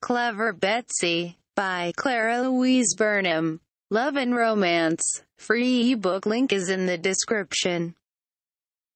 Clever Betsy, by Clara Louise Burnham. Love and Romance. Free ebook link is in the description.